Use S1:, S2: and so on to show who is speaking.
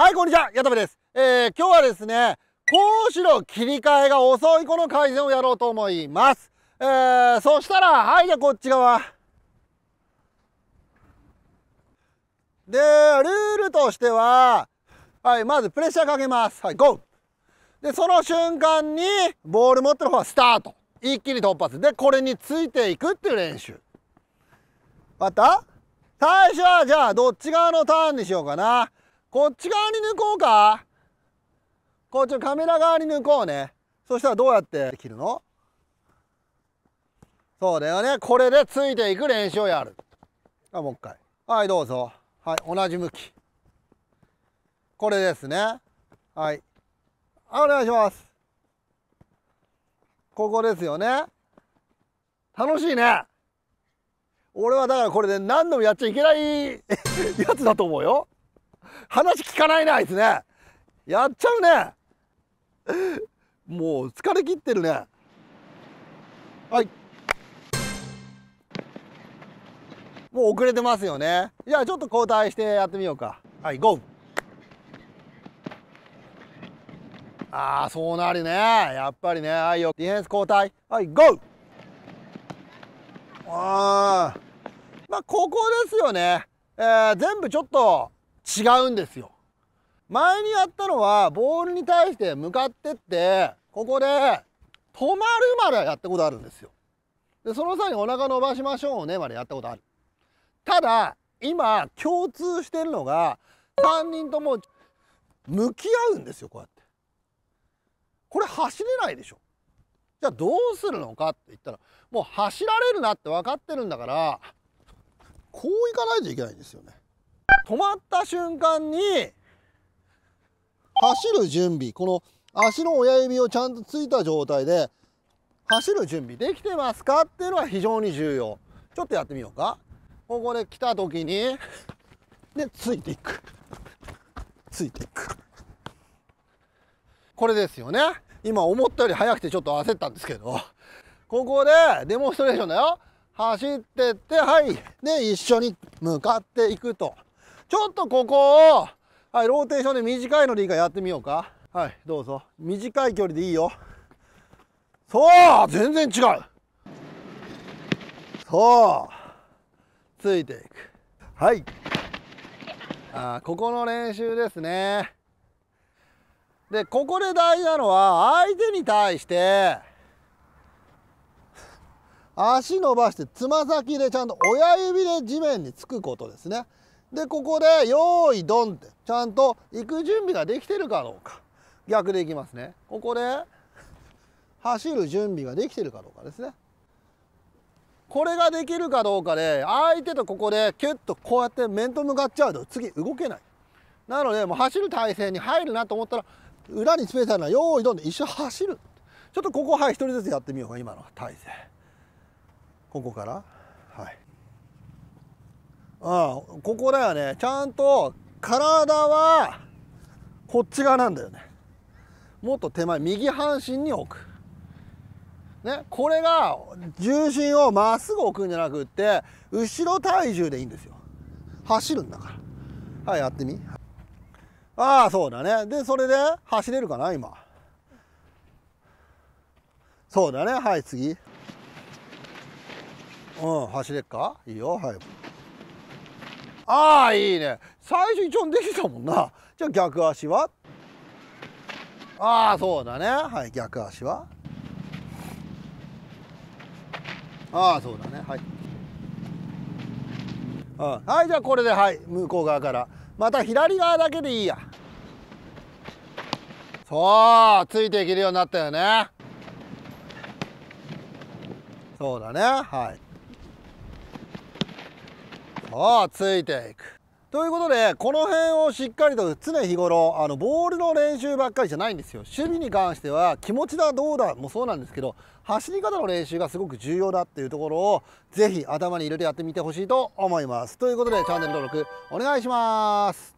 S1: はい、こんにちは、矢田部です。えー、今日はですね、講師の切り替えが遅い子の改善をやろうと思います。えー、そしたら、はい、じゃあこっち側。で、ルールとしては、はい、まずプレッシャーかけます。はい、ゴーで、その瞬間に、ボール持ってる方はスタート。一気に突発。で、これについていくっていう練習。また、最初はじゃあどっち側のターンにしようかな。こっち側に抜こうかこっちのカメラ側に抜こうねそしたらどうやって切るのそうだよねこれでついていく練習をやるあもう一回はいどうぞはい同じ向きこれですねはいあお願いしますここですよね楽しいね俺はだからこれで何度もやっちゃいけない やつだと思うよ話聞かないねあいつねやっちゃうねもう疲れ切ってるねはいもう遅れてますよねじゃあちょっと交代してやってみようかはいゴーああそうなるねやっぱりねはいよディフェンス交代はいゴーああまあここですよね、えー、全部ちょっと違うんですよ前にやったのはボールに対して向かってってここで止まるまでやったことあるんですよでその際にお腹伸ばしましょうねまでやったことあるただ今共通してるのが3人とも向き合うんですよこうやってこれ走れないでしょじゃあどうするのかって言ったらもう走られるなって分かってるんだからこういかないといけないんですよね止まった瞬間に走る準備この足の親指をちゃんとついた状態で走る準備できてますかっていうのは非常に重要ちょっとやってみようかここで来た時にでついていくついていくこれですよね今思ったより速くてちょっと焦ったんですけどここでデモンストレーションだよ走ってってはいで一緒に向かっていくとちょっとここを、はい、ローテーションで短いのでいいからやってみようか。はい、どうぞ。短い距離でいいよ。そう全然違うそうついていく。はい。あここの練習ですね。で、ここで大事なのは、相手に対して、足伸ばしてつま先でちゃんと親指で地面につくことですねでここで「用意ドン」ってちゃんと行く準備ができてるかどうか逆でいきますねここで走る準備ができてるかどうかですねこれができるかどうかで相手とここでキュッとこうやって面と向かっちゃうと次動けないなのでもう走る体勢に入るなと思ったら裏にスペースあるのは用意ドンで一緒走るちょっとここはい1人ずつやってみようか今の体勢ここから。ここだよねちゃんと体はこっち側なんだよねもっと手前右半身に置くねこれが重心をまっすぐ置くんじゃなくって後ろ体重でいいんですよ走るんだからはいやってみああそうだねでそれで走れるかな今そうだねはい次うん走れっかいいよはいああいいね最初一応できたもんなじゃあ逆足はああそうだねはい逆足はああそうだねはい、うん、はいじゃあこれではい向こう側からまた左側だけでいいやそうついていけるようになったよねそうだねはいああついていくということでこの辺をしっかりと常日頃あのボールの練習ばっかりじゃないんですよ守備に関しては気持ちだどうだもそうなんですけど走り方の練習がすごく重要だっていうところをぜひ頭に入れてやってみてほしいと思いますということでチャンネル登録お願いします